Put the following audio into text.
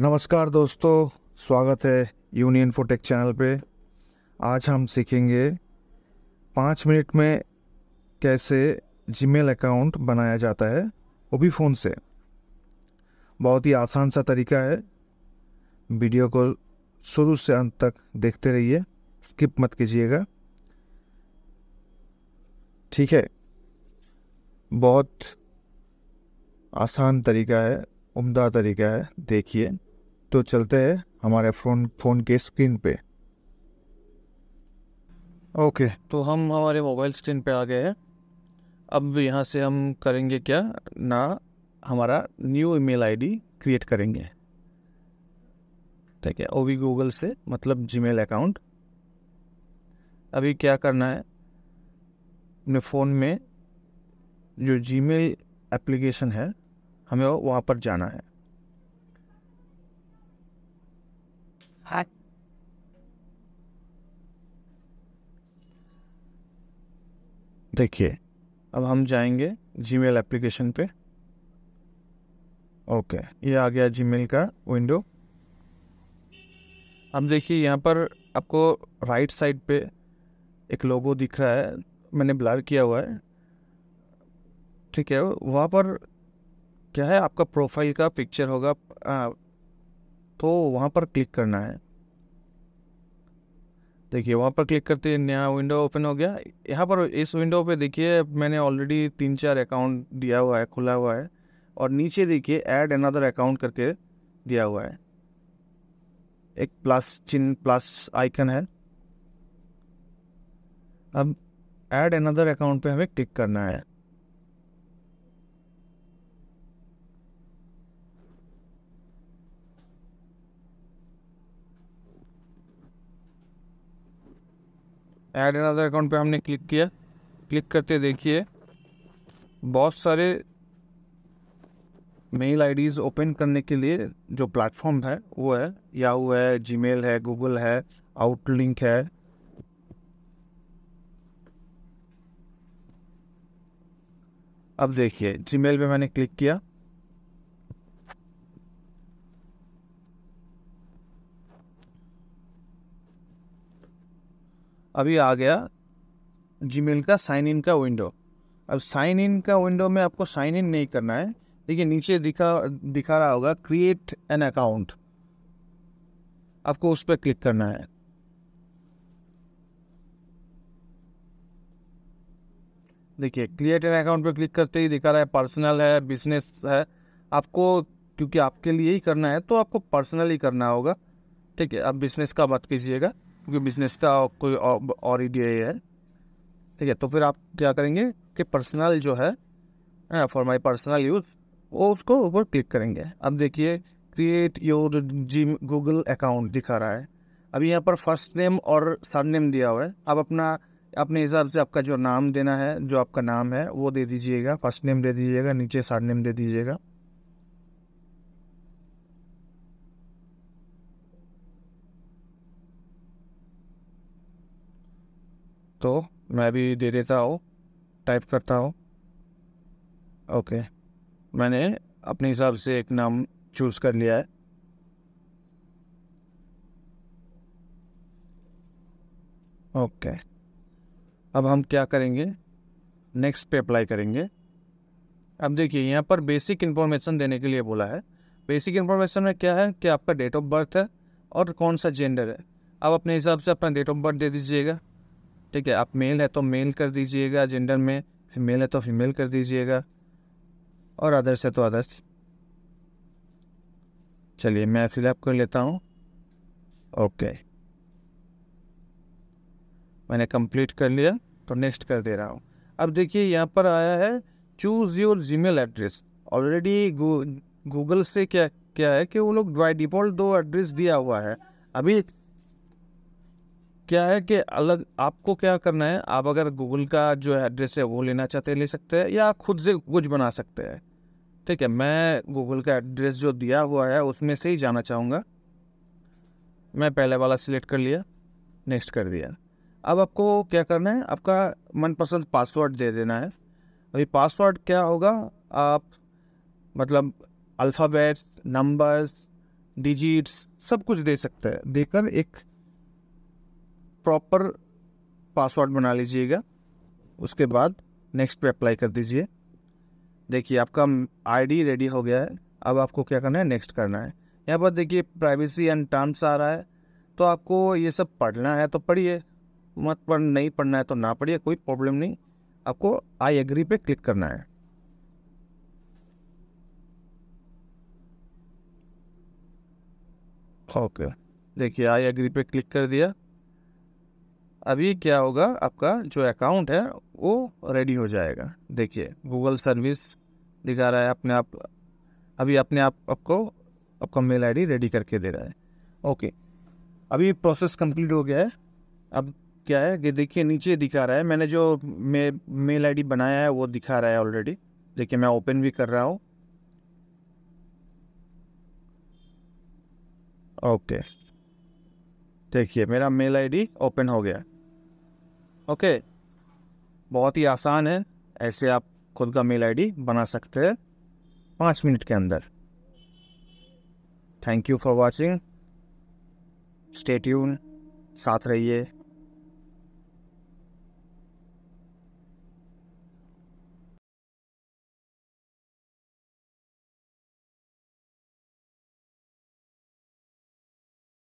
नमस्कार दोस्तों स्वागत है यूनियन फोटेक चैनल पे आज हम सीखेंगे पाँच मिनट में कैसे जीमेल अकाउंट बनाया जाता है वो भी फ़ोन से बहुत ही आसान सा तरीका है वीडियो को शुरू से अंत तक देखते रहिए स्किप मत कीजिएगा ठीक है बहुत आसान तरीका है उम्दा तरीका है देखिए तो चलते हैं हमारे फ़ोन फ़ोन के स्क्रीन पे ओके तो हम हमारे मोबाइल स्क्रीन पे आ गए हैं अब यहाँ से हम करेंगे क्या ना हमारा न्यू ईमेल आईडी क्रिएट करेंगे ठीक है ओ वी गूगल से मतलब जीमेल अकाउंट अभी क्या करना है अपने फ़ोन में जो जीमेल एप्लीकेशन है हमें वहाँ पर जाना है Hi. हाँ। देखिए अब हम जाएंगे जीमेल एप्लीकेशन पे ओके ये आ गया जीमेल का विंडो अब देखिए यहाँ पर आपको राइट साइड पे एक लोगो दिख रहा है मैंने ब्लर किया हुआ है ठीक है वहाँ पर क्या है आपका प्रोफाइल का पिक्चर होगा हाँ, तो वहाँ पर क्लिक करना है देखिए वहाँ पर क्लिक करते ही नया विंडो ओपन हो गया यहाँ पर इस विंडो पे देखिए मैंने ऑलरेडी तीन चार अकाउंट दिया हुआ है खुला हुआ है और नीचे देखिए ऐड अनदर अकाउंट करके दिया हुआ है एक प्लस चिन्ह प्लस आइकन है अब ऐड अनदर अकाउंट पे हमें क्लिक करना है ऐड अनदर अकाउंट पे हमने क्लिक किया क्लिक करते देखिए बहुत सारे मेल आईडीज़ ओपन करने के लिए जो प्लेटफॉर्म है वो है याहू है जीमेल है गूगल है आउटलिंक है अब देखिए जीमेल पे मैंने क्लिक किया अभी आ गया जीमेल का साइन इन का विंडो अब साइन इन का विंडो में आपको साइन इन नहीं करना है देखिए नीचे दिखा दिखा रहा होगा क्रिएट एन अकाउंट आपको उस पर क्लिक करना है देखिए क्रिएट एन अकाउंट पर क्लिक करते ही दिखा रहा है पर्सनल है बिजनेस है आपको क्योंकि आपके लिए ही करना है तो आपको पर्सनल ही करना होगा ठीक है आप बिजनेस का मत कीजिएगा क्योंकि बिजनेस का कोई और ही डी है ठीक है तो फिर आप क्या करेंगे कि पर्सनल जो है फॉर माई पर्सनल यूज़ वो उसको ऊपर क्लिक करेंगे अब देखिए create your G Google account दिखा रहा है अभी यहाँ पर फर्स्ट नेम और सर नेम दिया हुआ है अब अपना अपने हिसाब से आपका जो नाम देना है जो आपका नाम है वो दे दीजिएगा फर्स्ट नेम दे दीजिएगा नीचे सर नेम दे दीजिएगा तो मैं भी दे देता हूँ टाइप करता हूँ ओके मैंने अपने हिसाब से एक नाम चूज़ कर लिया है ओके अब हम क्या करेंगे नेक्स्ट पे अप्लाई करेंगे अब देखिए यहाँ पर बेसिक इन्फॉर्मेशन देने के लिए बोला है बेसिक इन्फॉर्मेशन में क्या है कि आपका डेट ऑफ बर्थ है और कौन सा जेंडर है आप अपने हिसाब से अपना डेट ऑफ बर्थ दे दीजिएगा ठीक है आप मेल है तो मेल कर दीजिएगा जेंडर में फीमेल है तो फीमेल कर दीजिएगा और अदर्स है तो अदर्स चलिए मैं फिलअप कर लेता हूँ ओके मैंने कंप्लीट कर लिया तो नेक्स्ट कर दे रहा हूँ अब देखिए यहाँ पर आया है choose your Gmail address already Google से क्या क्या है कि वो लोग बाई डिफ़ॉल्ट दो एड्रेस दिया हुआ है अभी क्या है कि अलग आपको क्या करना है आप अगर गूगल का जो एड्रेस है वो लेना चाहते हैं ले सकते हैं या खुद से कुछ बना सकते हैं ठीक है मैं गूगल का एड्रेस जो दिया हुआ है उसमें से ही जाना चाहूँगा मैं पहले वाला सिलेक्ट कर लिया नेक्स्ट कर दिया अब आपको क्या करना है आपका मनपसंद पासवर्ड दे देना है अभी पासवर्ड क्या होगा आप मतलब अल्फ़ाबेट्स नंबर्स डिजिट्स सब कुछ दे सकते हैं देकर एक प्रॉपर पासवर्ड बना लीजिएगा उसके बाद नेक्स्ट पे अप्लाई कर दीजिए देखिए आपका आईडी रेडी हो गया है अब आपको क्या करना है नेक्स्ट करना है यहाँ पर देखिए प्राइवेसी एंड टर्म्स आ रहा है तो आपको ये सब पढ़ना है तो पढ़िए मत पढ़ नहीं पढ़ना है तो ना पढ़िए कोई प्रॉब्लम नहीं आपको आई एग्री पे क्लिक करना है ओके देखिए आई एग्री पे क्लिक कर दिया अभी क्या होगा आपका जो अकाउंट है वो रेडी हो जाएगा देखिए गूगल सर्विस दिखा रहा है अपने आप अभी अपने आप आपको आपका मेल आईडी रेडी करके दे रहा है ओके अभी प्रोसेस कंप्लीट हो गया है अब क्या है कि देखिए नीचे दिखा रहा है मैंने जो मे मेल आईडी बनाया है वो दिखा रहा है ऑलरेडी देखिए मैं ओपन भी कर रहा हूँ ओके देखिए मेरा मेल आईडी ओपन हो गया ओके बहुत ही आसान है ऐसे आप खुद का मेल आईडी बना सकते हैं पाँच मिनट के अंदर thank you for watching stay tune साथ रहिए